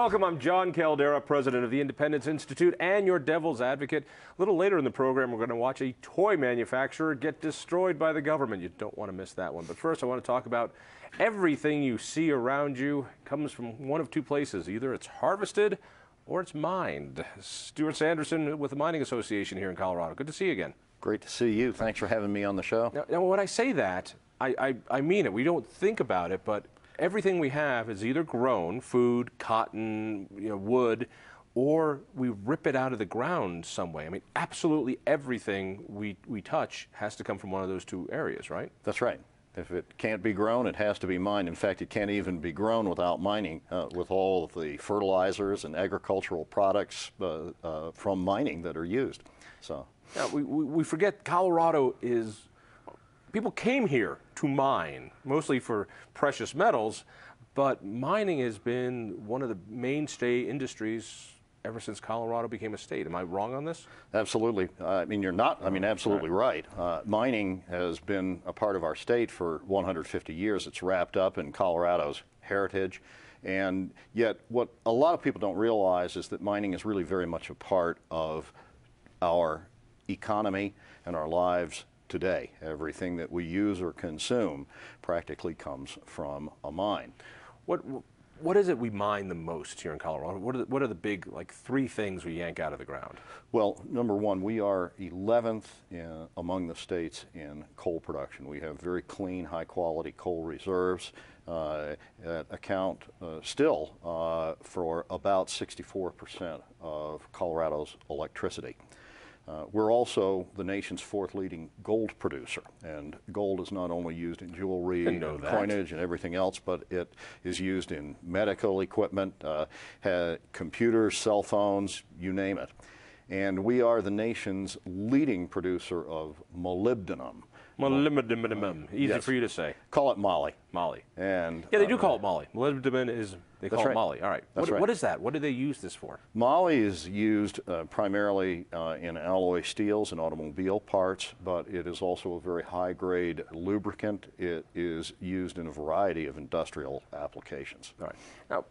Welcome. I'm John Caldera, president of the Independence Institute and your devil's advocate. A little later in the program, we're going to watch a toy manufacturer get destroyed by the government. You don't want to miss that one. But first, I want to talk about everything you see around you comes from one of two places. Either it's harvested or it's mined. Stuart Sanderson with the Mining Association here in Colorado. Good to see you again. Great to see you. Thanks for having me on the show. Now, now when I say that, I, I, I mean it. We don't think about it, but everything we have is either grown, food, cotton, you know, wood, or we rip it out of the ground some way. I mean, absolutely everything we, we touch has to come from one of those two areas, right? That's right. If it can't be grown, it has to be mined. In fact, it can't even be grown without mining, uh, with all of the fertilizers and agricultural products uh, uh, from mining that are used. So. yeah, we, we forget Colorado is people came here to mine, mostly for precious metals, but mining has been one of the mainstay industries ever since Colorado became a state. Am I wrong on this? Absolutely. Uh, I mean, you're not, I mean, absolutely right. Uh, mining has been a part of our state for 150 years. It's wrapped up in Colorado's heritage. And yet, what a lot of people don't realize is that mining is really very much a part of our economy and our lives today. Everything that we use or consume practically comes from a mine. What, what is it we mine the most here in Colorado? What are, the, what are the big, like, three things we yank out of the ground? Well, number one, we are 11th in, among the states in coal production. We have very clean, high quality coal reserves uh, that account uh, still uh, for about 64% of Colorado's electricity. Uh, we're also the nation's fourth leading gold producer, and gold is not only used in jewelry and coinage and everything else, but it is used in medical equipment, uh, computers, cell phones, you name it. And we are the nation's leading producer of molybdenum, Molybdenum. molybdenum. Easy yes. for you to say. Call it Molly. Molly. And yeah, they do um, call it Molly. Molybdenum is they call right. it Molly. All right. What, right. what is that? What do they use this for? Molly is used uh, primarily uh, in alloy steels and automobile parts, but it is also a very high grade lubricant. It is used in a variety of industrial applications. All right. Now,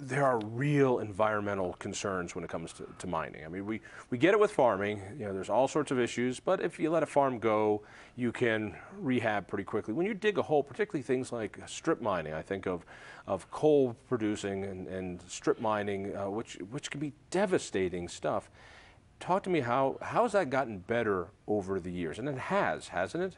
there are real environmental concerns when it comes to, to, mining. I mean, we, we get it with farming. You know, there's all sorts of issues, but if you let a farm go, you can rehab pretty quickly. When you dig a hole, particularly things like strip mining, I think of, of coal producing and, and strip mining, uh, which, which can be devastating stuff talk to me how how has that gotten better over the years, and it has, hasn't it?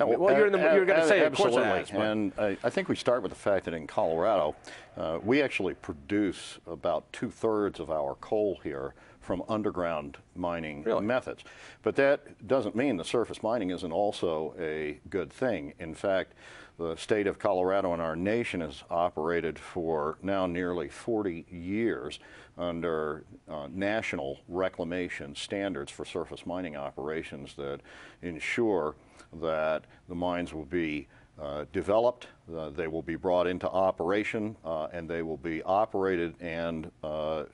Uh, well, you're, the, you're going to say absolutely. of course it has. And I, uh, I, think we start with the fact that in Colorado, uh, we actually produce about two thirds of our coal here from underground mining really? methods. But that doesn't mean the surface mining isn't also a good thing. In fact, the state of Colorado and our nation has operated for now nearly 40 years under uh, national reclamation standards for surface mining operations that ensure that the mines will be uh, developed, uh, they will be brought into operation, uh, and they will be operated and uh,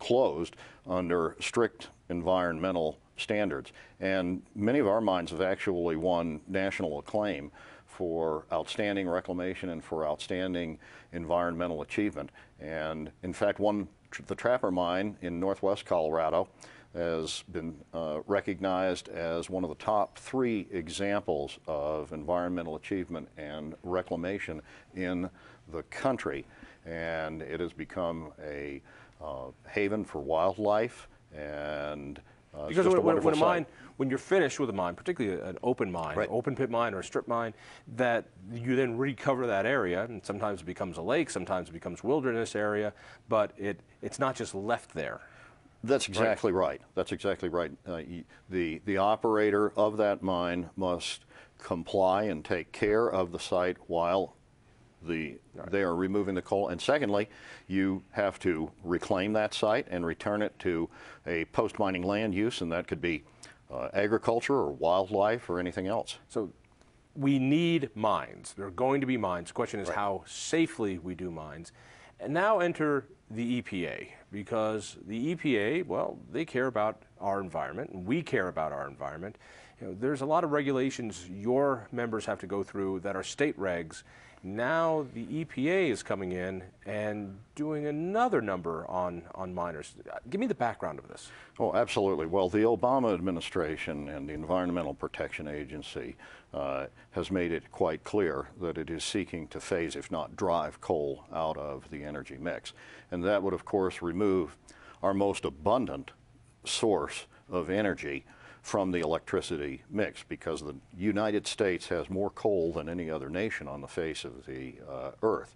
closed under strict environmental standards. And many of our mines have actually won national acclaim for outstanding reclamation and for outstanding environmental achievement. And in fact, one, the Trapper Mine in northwest Colorado has been uh, recognized as one of the top three examples of environmental achievement and reclamation in the country. And it has become a uh, haven for wildlife and uh, because when, when, when, a mine, when you're finished with a mine, particularly an open mine, right. open pit mine or a strip mine, that you then recover that area, and sometimes it becomes a lake, sometimes it becomes wilderness area, but it it's not just left there. That's exactly right. right. That's exactly right. Uh, the the operator of that mine must comply and take care of the site while the right. they are removing the coal. And secondly, you have to reclaim that site and return it to a post-mining land use, and that could be uh, agriculture or wildlife or anything else. So we need mines. There are going to be mines. The question is right. how safely we do mines. And now enter the EPA, because the EPA, well, they care about our environment, and we care about our environment. You know, there's a lot of regulations your members have to go through that are state regs, now the EPA is coming in and doing another number on, on miners. Give me the background of this. Oh, absolutely. Well, the Obama administration and the Environmental Protection Agency uh, has made it quite clear that it is seeking to phase, if not drive, coal out of the energy mix. And that would, of course, remove our most abundant source of energy from the electricity mix because the United States has more coal than any other nation on the face of the uh, earth.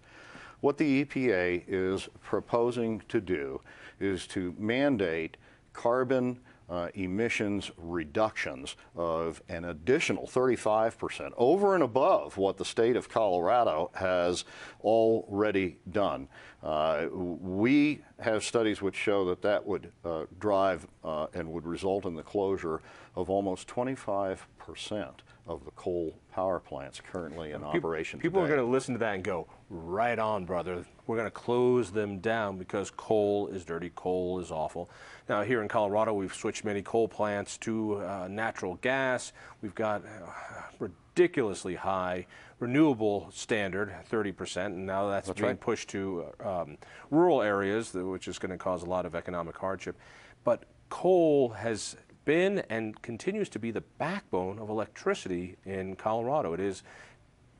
What the EPA is proposing to do is to mandate carbon uh, emissions reductions of an additional 35% over and above what the state of Colorado has already done. Uh, we have studies which show that that would uh, drive uh, and would result in the closure of almost 25% of the coal power plants currently in people, operation. People today. are going to listen to that and go, right on, brother. We're going to close them down because coal is dirty, coal is awful. Now, here in Colorado, we've switched many coal plants to uh, natural gas. We've got uh, ridiculously high renewable standard, 30%, and now that's, that's being right. pushed to uh, um, rural areas, which is going to cause a lot of economic hardship. But coal has been and continues to be the backbone of electricity in Colorado. It is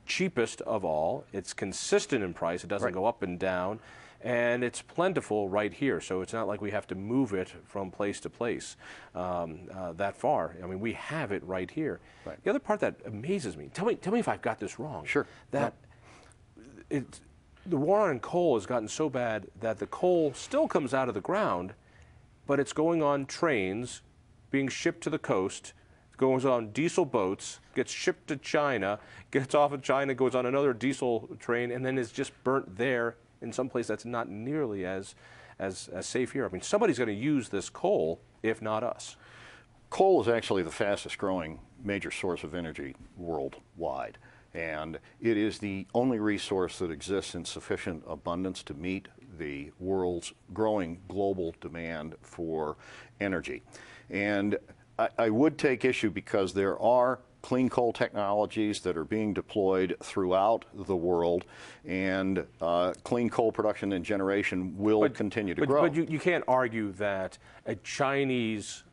cheapest of all. It's consistent in price. It doesn't right. go up and down. And it's plentiful right here, so it's not like we have to move it from place to place um, uh, that far. I mean, we have it right here. Right. The other part that amazes me, tell me, tell me if I've got this wrong. Sure. That it, the war on coal has gotten so bad that the coal still comes out of the ground, but it's going on trains, being shipped to the coast, goes on diesel boats, gets shipped to China, gets off of China, goes on another diesel train, and then is just burnt there in some place that's not nearly as, as, as safe here. I mean, somebody's going to use this coal, if not us. Coal is actually the fastest growing major source of energy worldwide. And it is the only resource that exists in sufficient abundance to meet the world's growing global demand for energy. And I, I would take issue because there are clean coal technologies that are being deployed throughout the world, and uh, clean coal production and generation will but, continue to but, grow. But you, you can't argue that a Chinese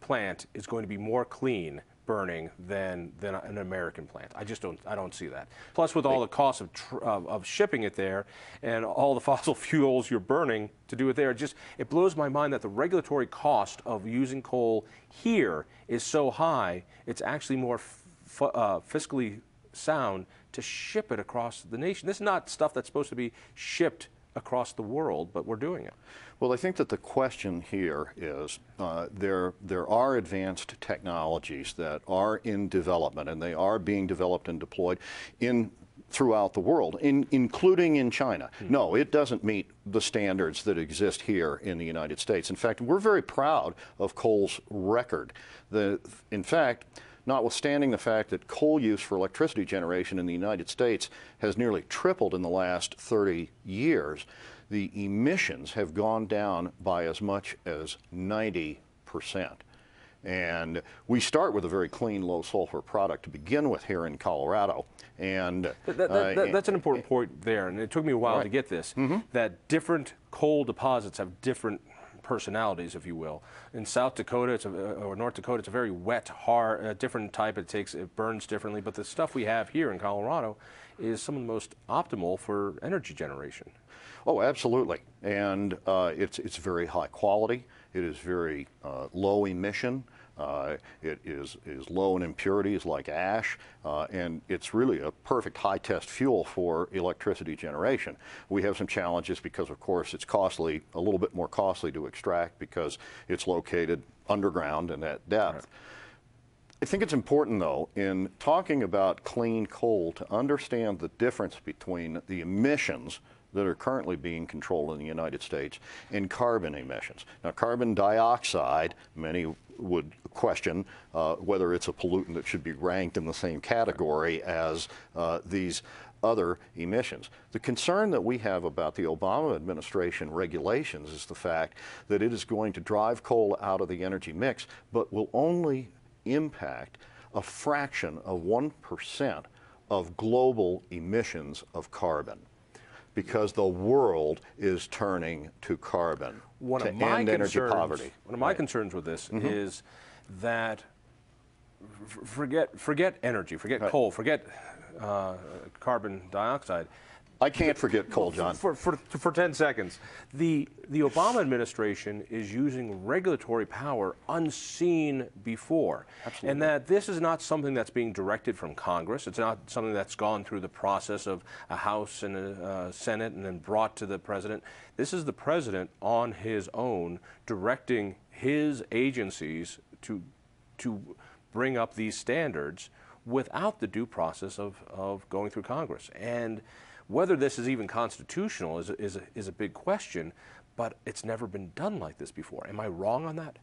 plant is going to be more clean burning than, than an American plant. I just don't, I don't see that. Plus with all the cost of, of, of, shipping it there and all the fossil fuels you're burning to do it there, it just, it blows my mind that the regulatory cost of using coal here is so high, it's actually more uh, fiscally sound to ship it across the nation. This is not stuff that's supposed to be shipped across the world, but we're doing it. Well, I think that the question here is uh, there, there are advanced technologies that are in development and they are being developed and deployed in throughout the world, in, including in China. Hmm. No, it doesn't meet the standards that exist here in the United States. In fact, we're very proud of Cole's record. The, in fact, notwithstanding the fact that coal use for electricity generation in the United States has nearly tripled in the last 30 years, the emissions have gone down by as much as 90 percent. And we start with a very clean, low sulfur product to begin with here in Colorado. And that, that, uh, that's an important point there. And it took me a while right. to get this mm -hmm. that different coal deposits have different personalities, if you will. In South Dakota it's a, or North Dakota, it's a very wet, hard, different type. It takes, it burns differently. But the stuff we have here in Colorado is some of the most optimal for energy generation. Oh, absolutely. And uh, it's, it's very high quality. It is very uh, low emission. Uh, it is, is low in impurities like ash, uh, and it's really a perfect high test fuel for electricity generation. We have some challenges because, of course, it's costly, a little bit more costly to extract because it's located underground and at depth. I think it's important, though, in talking about clean coal to understand the difference between the emissions that are currently being controlled in the United States in carbon emissions. Now, carbon dioxide, many would question uh, whether it's a pollutant that should be ranked in the same category as uh, these other emissions. The concern that we have about the Obama administration regulations is the fact that it is going to drive coal out of the energy mix, but will only impact a fraction of 1% of global emissions of carbon because the world is turning to carbon one to of my end concerns, energy poverty. One of my right. concerns with this mm -hmm. is that forget forget energy, forget right. coal, forget uh, carbon dioxide. I can't forget Cole John. For, for, for 10 seconds. The, the Obama administration is using regulatory power unseen before. Absolutely. And that this is not something that's being directed from Congress. It's not something that's gone through the process of a House and a uh, Senate and then brought to the president. This is the president on his own directing his agencies to, to bring up these standards without the due process of, of going through Congress. And whether this is even constitutional is, is, a, is a big question, but it's never been done like this before. Am I wrong on that?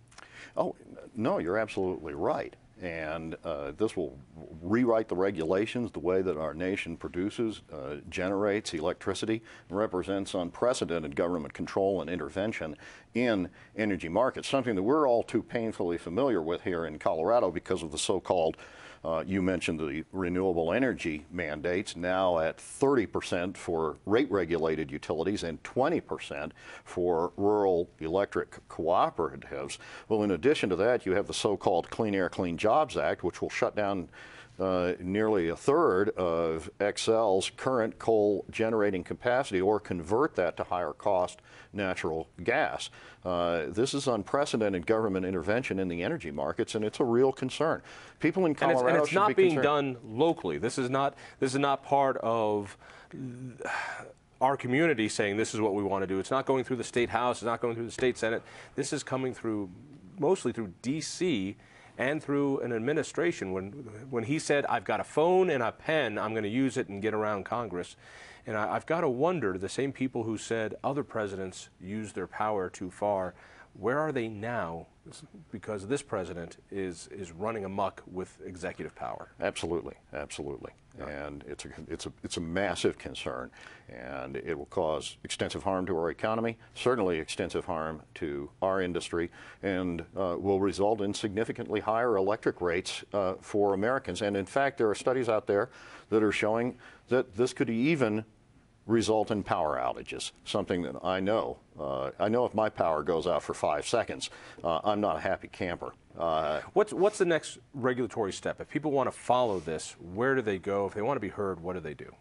Oh, no, you're absolutely right. And uh, this will rewrite the regulations, the way that our nation produces, uh, generates electricity, represents unprecedented government control and intervention in energy markets, something that we're all too painfully familiar with here in Colorado because of the so called uh, you mentioned the renewable energy mandates now at 30% for rate regulated utilities and 20% for rural electric cooperatives. Well, in addition to that, you have the so called Clean Air, Clean Jobs Act, which will shut down uh, nearly a third of XL's current coal generating capacity or convert that to higher cost natural gas. Uh, this is unprecedented government intervention in the energy markets, and it's a real concern. People in Colorado and it's, and it's not be being concerned. done locally. This is not this is not part of our community saying this is what we want to do. It's not going through the state house. It's not going through the state senate. This is coming through mostly through D.C and through an administration. When, when he said, I've got a phone and a pen, I'm going to use it and get around Congress. And I, have got to wonder the same people who said other presidents use their power too far where are they now? Because this president is is running amok with executive power. Absolutely, absolutely, yeah. and it's a it's a it's a massive concern, and it will cause extensive harm to our economy, certainly extensive harm to our industry, and uh, will result in significantly higher electric rates uh, for Americans. And in fact, there are studies out there that are showing that this could even result in power outages, something that I know. Uh, I know if my power goes out for five seconds, uh, I'm not a happy camper. Uh, what's, what's the next regulatory step? If people want to follow this, where do they go? If they want to be heard, what do they do?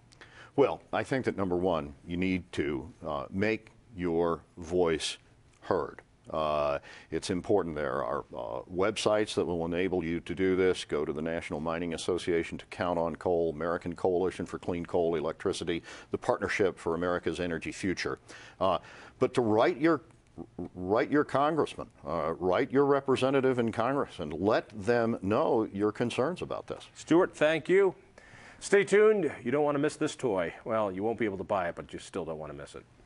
Well, I think that number one, you need to uh, make your voice heard. Uh, it's important there are uh, websites that will enable you to do this. Go to the National Mining Association to Count on Coal, American Coalition for Clean Coal Electricity, the Partnership for America's Energy Future. Uh, but to write your write your congressman, uh, write your representative in Congress, and let them know your concerns about this. Stuart, thank you. Stay tuned. You don't want to miss this toy. Well, you won't be able to buy it, but you still don't want to miss it.